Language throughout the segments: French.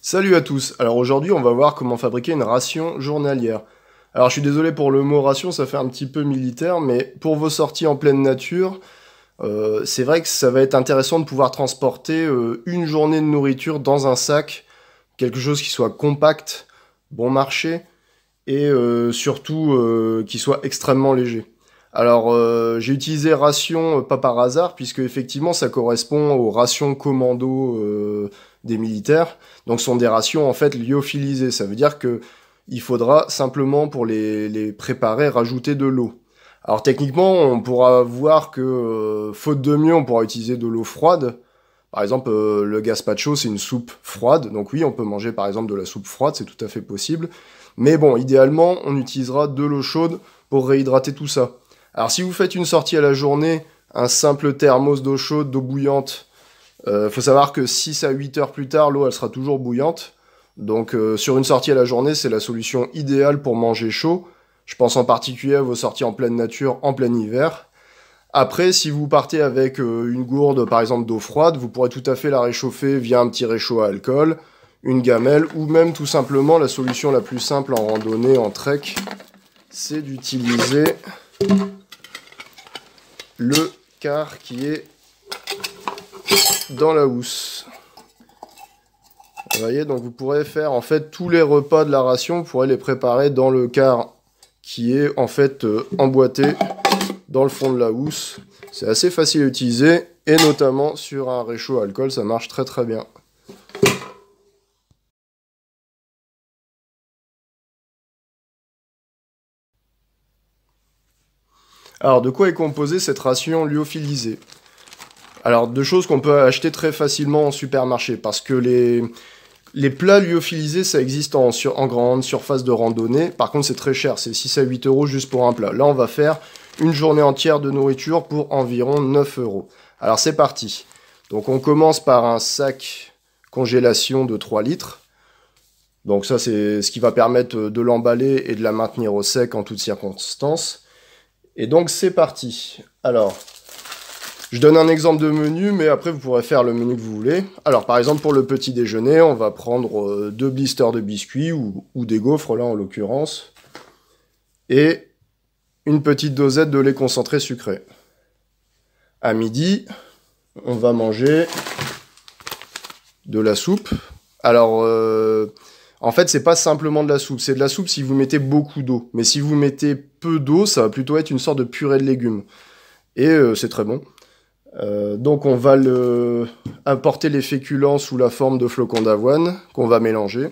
Salut à tous, alors aujourd'hui on va voir comment fabriquer une ration journalière. Alors je suis désolé pour le mot ration, ça fait un petit peu militaire, mais pour vos sorties en pleine nature, euh, c'est vrai que ça va être intéressant de pouvoir transporter euh, une journée de nourriture dans un sac, quelque chose qui soit compact, bon marché, et euh, surtout qui soit extrêmement léger. Alors euh, j'ai utilisé ration euh, pas par hasard puisque effectivement ça correspond aux rations commando euh, des militaires. Donc ce sont des rations en fait lyophilisées. Ça veut dire que il faudra simplement pour les, préparer rajouter de l'eau. Alors techniquement on pourra voir que faute de mieux on pourra utiliser de l'eau froide. Par exemple, le gazpacho, c'est une soupe froide. Donc oui, on peut manger par exemple de la soupe froide, c'est tout à fait possible. Mais bon, idéalement, on utilisera de l'eau chaude pour réhydrater tout ça. Alors si vous faites une sortie à la journée, un simple thermos d'eau chaude, d'eau bouillante, euh, faut savoir que 6 à 8 heures plus tard, l'eau elle sera toujours bouillante. Donc euh, sur une sortie à la journée, c'est la solution idéale pour manger chaud. Je pense en particulier à vos sorties en pleine nature, en plein hiver. Après, si vous partez avec euh, une gourde, par exemple, d'eau froide, vous pourrez tout à fait la réchauffer via un petit réchaud à alcool, une gamelle, ou même tout simplement la solution la plus simple en randonnée, en trek, c'est d'utiliser le quart qui est dans la housse. Vous voyez, donc vous pourrez faire en fait tous les repas de la ration, vous pourrez les préparer dans le quart qui est en fait euh, emboîté dans le fond de la housse. C'est assez facile à utiliser et notamment sur un réchaud à alcool, ça marche très très bien. Alors, de quoi est composée cette ration lyophilisée Alors, deux choses qu'on peut acheter très facilement en supermarché, parce que les, plats lyophilisés, ça existe en, en grande surface de randonnée. Par contre, c'est très cher, c'est 6 à 8 euros juste pour un plat. Là, on va faire une journée entière de nourriture pour environ 9 euros. Alors, c'est parti. Donc, on commence par un sac congélation de 3 litres. Donc ça, c'est ce qui va permettre de l'emballer et de la maintenir au sec en toutes circonstances. Et donc c'est parti. Alors, je donne un exemple de menu, mais après vous pourrez faire le menu que vous voulez. Alors par exemple pour le petit déjeuner, on va prendre euh, deux blisters de biscuits ou, des gaufres là en l'occurrence. Et une petite dosette de lait concentré sucré. À midi, on va manger de la soupe. Alors, euh, en fait, c'est pas simplement de la soupe. C'est de la soupe si vous mettez beaucoup d'eau. Mais si vous mettez peu d'eau, ça va plutôt être une sorte de purée de légumes. Et euh, c'est très bon. Euh, donc on va le... importer les féculents sous la forme de flocons d'avoine qu'on va mélanger.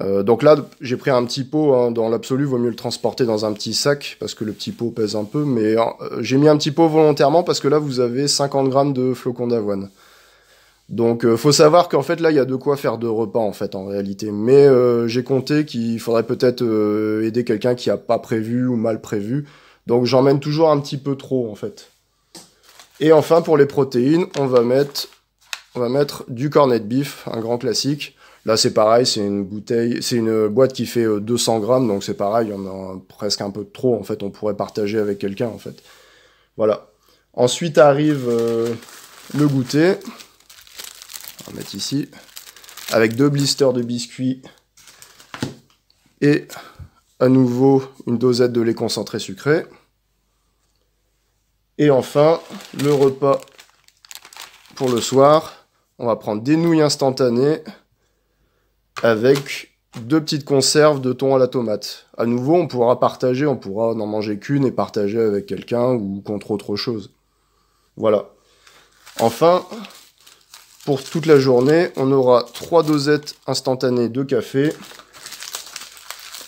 Euh, donc là, j'ai pris un petit pot. Hein. Dans l'absolu, vaut mieux le transporter dans un petit sac parce que le petit pot pèse un peu. Mais j'ai mis un petit pot volontairement parce que là, vous avez 50 grammes de flocons d'avoine. Donc il euh, faut savoir qu'en fait là il y a de quoi faire de repas en fait en réalité. Mais euh, j'ai compté qu'il faudrait peut-être euh, aider quelqu'un qui n'a pas prévu ou mal prévu. Donc j'emmène toujours un petit peu trop en fait. Et enfin pour les protéines, on va mettre on va mettre du cornet de un grand classique. Là c'est pareil, c'est une bouteille, c'est une boîte qui fait 200 grammes, donc c'est pareil, on y en a presque un peu trop en fait. On pourrait partager avec quelqu'un en fait. Voilà. Ensuite arrive le goûter mettre ici. Avec deux blisters de biscuits. Et à nouveau une dosette de lait concentré sucré. Et enfin, le repas pour le soir. On va prendre des nouilles instantanées avec deux petites conserves de thon à la tomate. À nouveau, on pourra partager, on pourra n'en manger qu'une et partager avec quelqu'un ou contre autre chose. Voilà. Enfin, pour toute la journée. On aura trois dosettes instantanées de café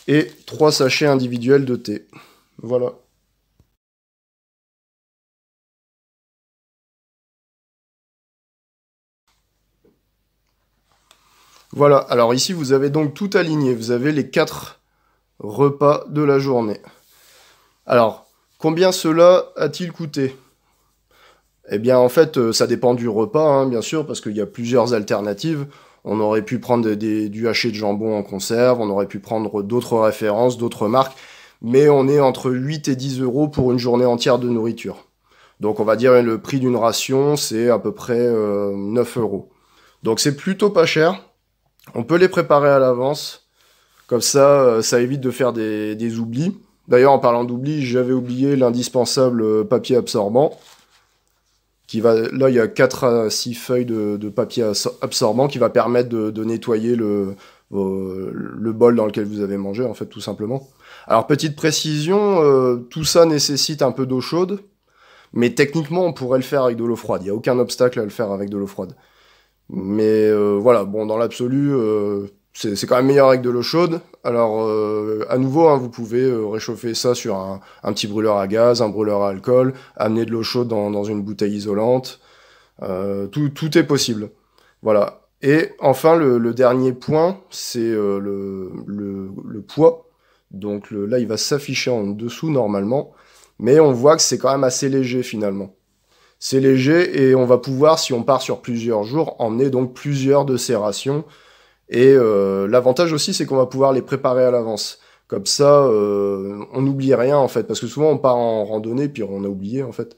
et trois sachets individuels de thé. Voilà. Voilà, alors ici vous avez donc tout aligné, vous avez les quatre repas de la journée. Alors, combien cela a-t-il coûté eh bien, en fait, euh, ça dépend du repas, hein, bien sûr, parce qu'il y a plusieurs alternatives. On aurait pu prendre du haché de jambon en conserve, on aurait pu prendre d'autres références, d'autres marques, mais on est entre 8 et 10 euros pour une journée entière de nourriture. Donc on va dire le prix d'une ration, c'est à peu près 9 euh, euros. Donc c'est plutôt pas cher. On peut les préparer à l'avance. Comme ça, euh, ça évite de faire des, des oublis. D'ailleurs, en parlant d'oublis, j'avais oublié l'indispensable papier absorbant qui va, là, il y a 4 à 6 feuilles de, papier absorbant qui va permettre de, nettoyer le, euh, le bol dans lequel vous avez mangé, en fait, tout simplement. Alors, petite précision, euh, tout ça nécessite un peu d'eau chaude, mais techniquement, on pourrait le faire avec de l'eau froide. Il n'y a aucun obstacle à le faire avec de l'eau froide. Mais euh, voilà, bon, dans l'absolu, c'est quand même meilleur avec de l'eau chaude. Alors, euh, à nouveau, hein, vous pouvez euh, réchauffer ça sur un, petit brûleur à gaz, un brûleur à alcool, amener de l'eau chaude dans, une bouteille isolante. Euh, tout, est possible. Voilà. Et enfin, le, dernier point, c'est le, le, poids. Donc là, il va s'afficher en dessous normalement. Mais on voit que c'est quand même assez léger finalement. C'est léger et on va pouvoir, si on part sur plusieurs jours, emmener donc plusieurs de ces rations et euh, l'avantage aussi, c'est qu'on va pouvoir les préparer à l'avance. Comme ça, euh, on n'oublie rien en fait, parce que souvent on part en randonnée puis on a oublié en fait.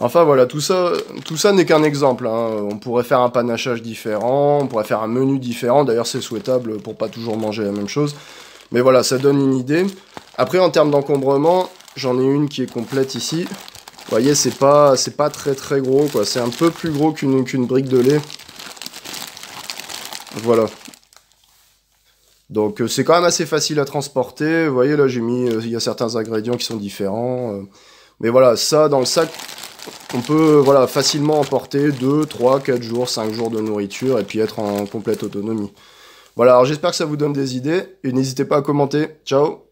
Enfin voilà, tout ça, tout ça n'est qu'un exemple. Hein. On pourrait faire un panachage différent, on pourrait faire un menu différent. D'ailleurs, c'est souhaitable pour pas toujours manger la même chose. Mais voilà, ça donne une idée. Après, en termes d'encombrement, J'en ai une qui est complète ici. Vous voyez, c'est pas, pas très très gros, quoi. C'est un peu plus gros qu'une qu'une brique de lait. Voilà. Donc euh, c'est quand même assez facile à transporter. Vous voyez, là, j'ai mis... Euh, il y a certains ingrédients qui sont différents. Euh. mais voilà, ça, dans le sac, on peut voilà, facilement emporter 2, 3, 4 jours, 5 jours de nourriture et puis être en complète autonomie. Voilà, alors j'espère que ça vous donne des idées et n'hésitez pas à commenter. Ciao